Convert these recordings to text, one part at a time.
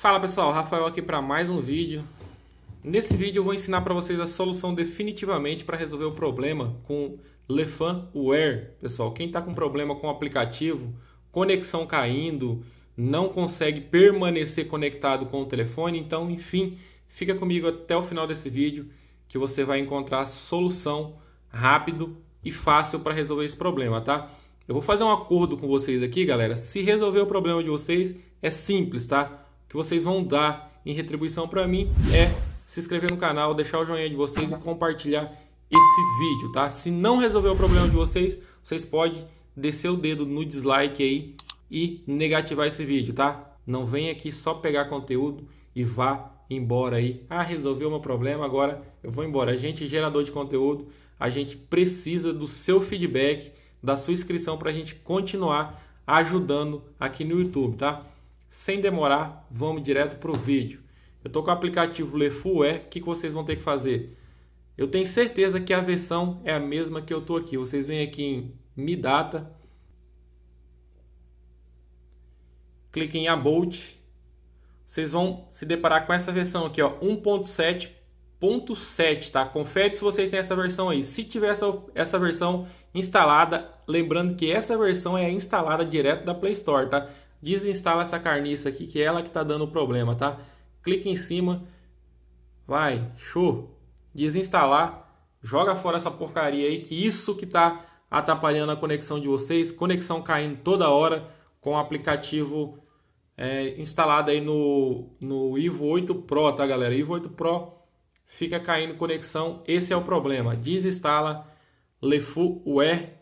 Fala pessoal, Rafael aqui para mais um vídeo. Nesse vídeo eu vou ensinar para vocês a solução definitivamente para resolver o problema com Lefan Wear. Pessoal, quem está com problema com o aplicativo, conexão caindo, não consegue permanecer conectado com o telefone, então enfim, fica comigo até o final desse vídeo que você vai encontrar solução rápido e fácil para resolver esse problema, tá? Eu vou fazer um acordo com vocês aqui, galera. Se resolver o problema de vocês, é simples, tá? que vocês vão dar em retribuição para mim é se inscrever no canal, deixar o joinha de vocês e compartilhar esse vídeo, tá? Se não resolver o problema de vocês, vocês podem descer o dedo no dislike aí e negativar esse vídeo, tá? Não vem aqui só pegar conteúdo e vá embora aí. Ah, resolveu meu problema, agora eu vou embora. A gente é gerador de conteúdo, a gente precisa do seu feedback, da sua inscrição para a gente continuar ajudando aqui no YouTube, tá? Sem demorar, vamos direto para o vídeo. Eu estou com o aplicativo LeFué, o que, que vocês vão ter que fazer? Eu tenho certeza que a versão é a mesma que eu estou aqui. Vocês vêm aqui em Mi Data, cliquem em About, vocês vão se deparar com essa versão aqui, ó, 1.7.7, tá? Confere se vocês têm essa versão aí. Se tiver essa, essa versão instalada, lembrando que essa versão é instalada direto da Play Store, tá? desinstala essa carniça aqui, que é ela que está dando problema, tá? Clique em cima, vai, show, desinstalar, joga fora essa porcaria aí, que isso que está atrapalhando a conexão de vocês, conexão caindo toda hora com o aplicativo é, instalado aí no, no Ivo 8 Pro, tá galera? Ivo 8 Pro fica caindo conexão, esse é o problema, desinstala LeFuWare.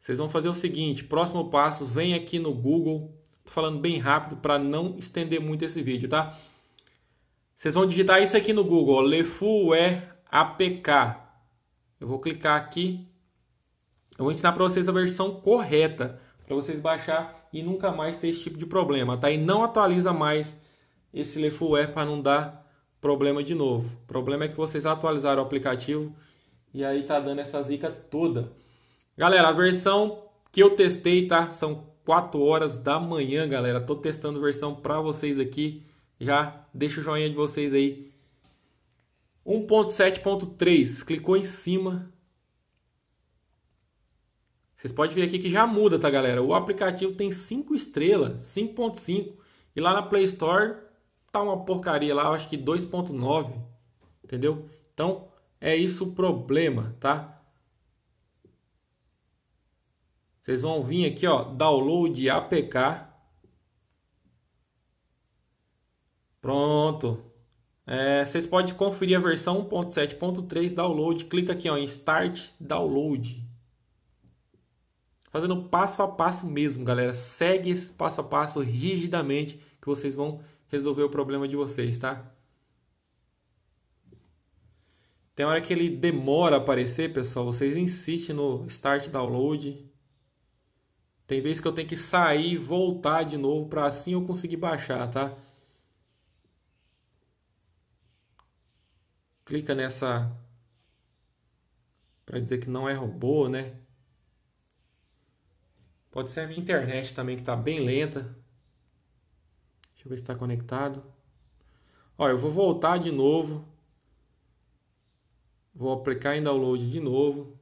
Vocês vão fazer o seguinte, próximo passo, vem aqui no Google, falando bem rápido para não estender muito esse vídeo, tá? Vocês vão digitar isso aqui no Google, Lefu é APK. Eu vou clicar aqui. Eu vou ensinar para vocês a versão correta para vocês baixar e nunca mais ter esse tipo de problema, tá? E não atualiza mais esse Lefue é para não dar problema de novo. O problema é que vocês atualizaram o aplicativo e aí tá dando essa zica toda. Galera, a versão que eu testei, tá? São 4 horas da manhã, galera. Tô testando versão para vocês aqui. Já deixa o joinha de vocês aí. 1.7.3, clicou em cima. Vocês podem ver aqui que já muda, tá, galera? O aplicativo tem 5 estrelas, 5.5. E lá na Play Store tá uma porcaria lá, acho que 2.9. Entendeu? Então, é isso o problema, tá? Vocês vão vir aqui, ó, download APK. Pronto. É, vocês podem conferir a versão 1.7.3 download. Clica aqui ó, em Start Download. Fazendo passo a passo mesmo, galera. Segue esse passo a passo rigidamente que vocês vão resolver o problema de vocês, tá? Tem hora que ele demora a aparecer, pessoal. Vocês insistem no Start Download. Tem vezes que eu tenho que sair, voltar de novo para assim eu conseguir baixar, tá? Clica nessa para dizer que não é robô, né? Pode ser a minha internet também que está bem lenta. Deixa eu ver se está conectado. Ó, eu vou voltar de novo. Vou aplicar em download de novo.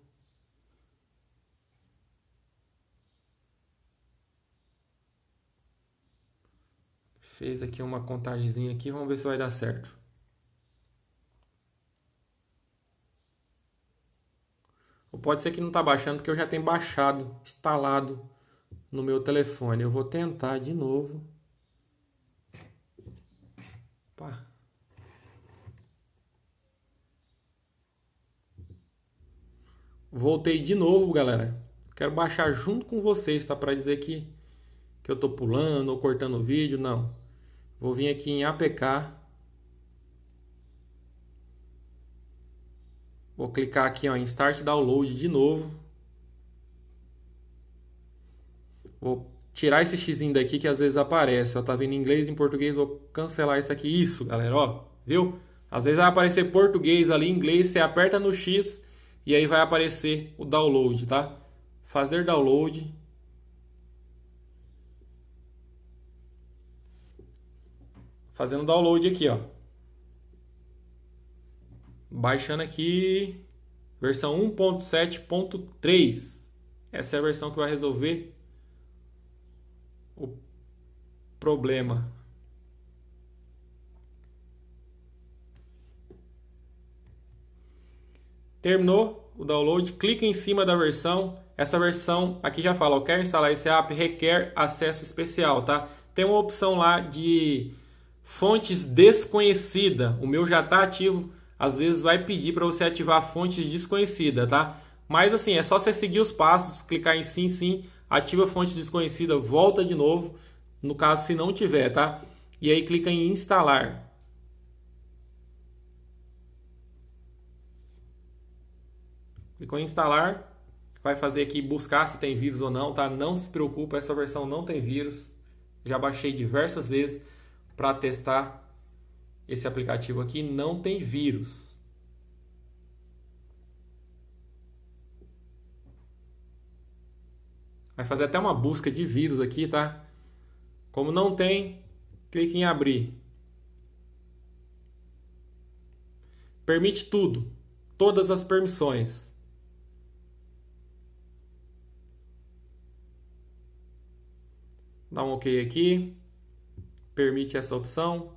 Fez aqui uma contagemzinha aqui, vamos ver se vai dar certo. Ou pode ser que não está baixando, porque eu já tenho baixado, instalado no meu telefone. Eu vou tentar de novo. Opa. Voltei de novo, galera. Quero baixar junto com vocês, tá? Para dizer que, que eu tô pulando ou cortando o vídeo, não. Vou vir aqui em APK. Vou clicar aqui ó, em Start Download de novo. Vou tirar esse xizinho daqui que às vezes aparece. Ó, tá vindo em inglês, em português. Vou cancelar isso aqui. Isso, galera, ó. Viu? Às vezes vai aparecer português ali, inglês. Você aperta no X e aí vai aparecer o download, tá? Fazer download. fazendo download aqui, ó. Baixando aqui versão 1.7.3. Essa é a versão que vai resolver o problema. Terminou o download, clica em cima da versão. Essa versão aqui já fala, eu quero instalar esse app, requer acesso especial, tá? Tem uma opção lá de fontes desconhecida. O meu já está ativo. Às vezes vai pedir para você ativar fontes desconhecida, tá? Mas assim, é só você seguir os passos, clicar em sim, sim, ativa fonte desconhecida, volta de novo, no caso se não tiver, tá? E aí clica em instalar. Clicou em instalar, vai fazer aqui buscar se tem vírus ou não, tá? Não se preocupa, essa versão não tem vírus. Já baixei diversas vezes para testar esse aplicativo aqui não tem vírus. Vai fazer até uma busca de vírus aqui, tá? Como não tem, clique em abrir. Permite tudo, todas as permissões. Dá um OK aqui permite essa opção,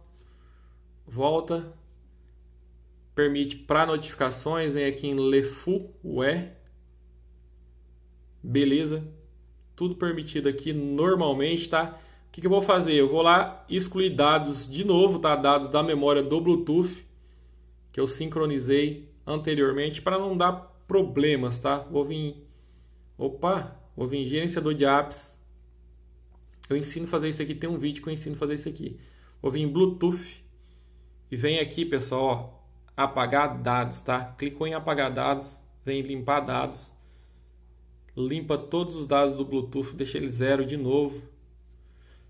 volta, permite para notificações, vem aqui em Lefu, UE, beleza, tudo permitido aqui normalmente, tá? O que, que eu vou fazer? Eu vou lá excluir dados de novo, tá? Dados da memória do Bluetooth que eu sincronizei anteriormente para não dar problemas, tá? Vou vir, opa, vou vir gerenciador de apps, eu ensino a fazer isso aqui, tem um vídeo que eu ensino a fazer isso aqui. Vou vir em Bluetooth e vem aqui, pessoal, ó, apagar dados, tá? Clicou em apagar dados, vem limpar dados. Limpa todos os dados do Bluetooth, deixa ele zero de novo.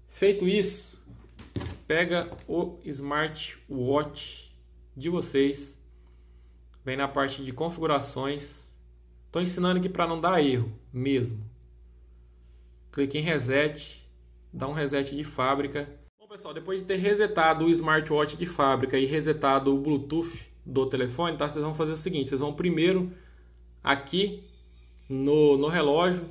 Feito isso, pega o smartwatch de vocês. Vem na parte de configurações. Estou ensinando aqui para não dar erro mesmo. Clique em reset dá um reset de fábrica. Bom, pessoal, depois de ter resetado o smartwatch de fábrica e resetado o Bluetooth do telefone, tá? Vocês vão fazer o seguinte, vocês vão primeiro aqui no, no relógio,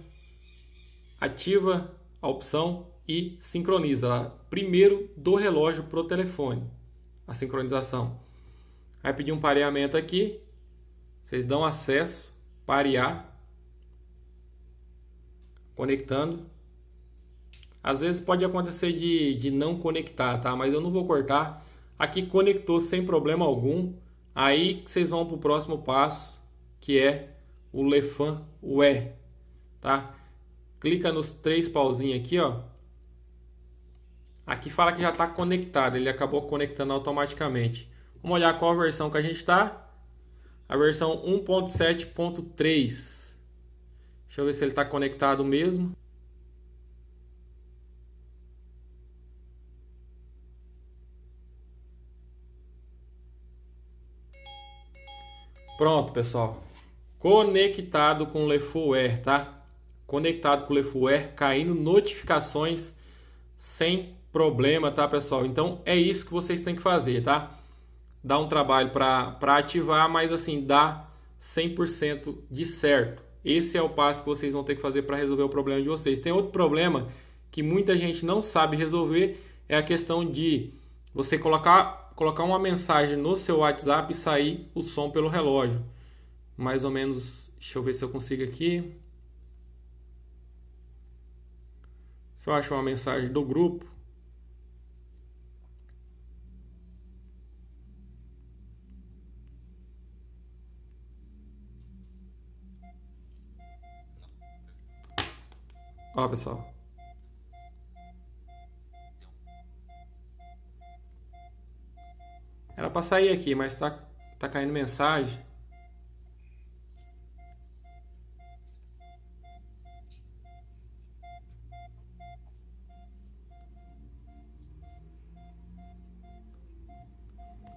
ativa a opção e sincroniza primeiro do relógio pro telefone, a sincronização. Vai pedir um pareamento aqui, vocês dão acesso, parear, conectando. Às vezes pode acontecer de, de não conectar, tá? Mas eu não vou cortar. Aqui conectou sem problema algum. Aí vocês vão para o próximo passo, que é o Lefan UE, é, tá? Clica nos três pauzinhos aqui, ó. Aqui fala que já está conectado, ele acabou conectando automaticamente. Vamos olhar qual versão que a gente está. A versão 1.7.3. Deixa eu ver se ele está conectado mesmo. Pronto, pessoal. Conectado com o LeFouer, tá? Conectado com o LeFouer, caindo notificações sem problema, tá, pessoal? Então é isso que vocês têm que fazer, tá? Dá um trabalho para ativar, mas assim, dá 100% de certo. Esse é o passo que vocês vão ter que fazer para resolver o problema de vocês. Tem outro problema que muita gente não sabe resolver, é a questão de você colocar colocar uma mensagem no seu WhatsApp e sair o som pelo relógio. Mais ou menos, deixa eu ver se eu consigo aqui. Se eu acho uma mensagem do grupo. Ó, pessoal. Era para sair aqui, mas tá, tá caindo mensagem.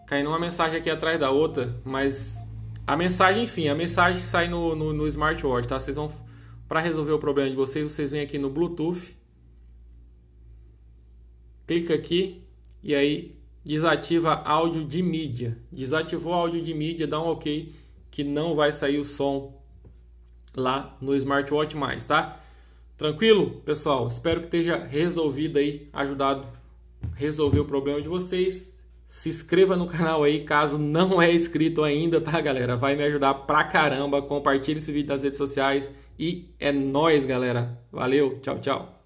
Caindo uma mensagem aqui atrás da outra, mas a mensagem, enfim, a mensagem sai no, no, no smartwatch, tá? Vocês vão, para resolver o problema de vocês, vocês vêm aqui no Bluetooth, clica aqui e aí Desativa áudio de mídia. Desativou áudio de mídia, dá um OK que não vai sair o som lá no smartwatch mais, tá? Tranquilo, pessoal? Espero que esteja resolvido aí, ajudado resolver o problema de vocês. Se inscreva no canal aí, caso não é inscrito ainda, tá, galera? Vai me ajudar pra caramba. Compartilhe esse vídeo nas redes sociais e é nós, galera. Valeu, tchau, tchau.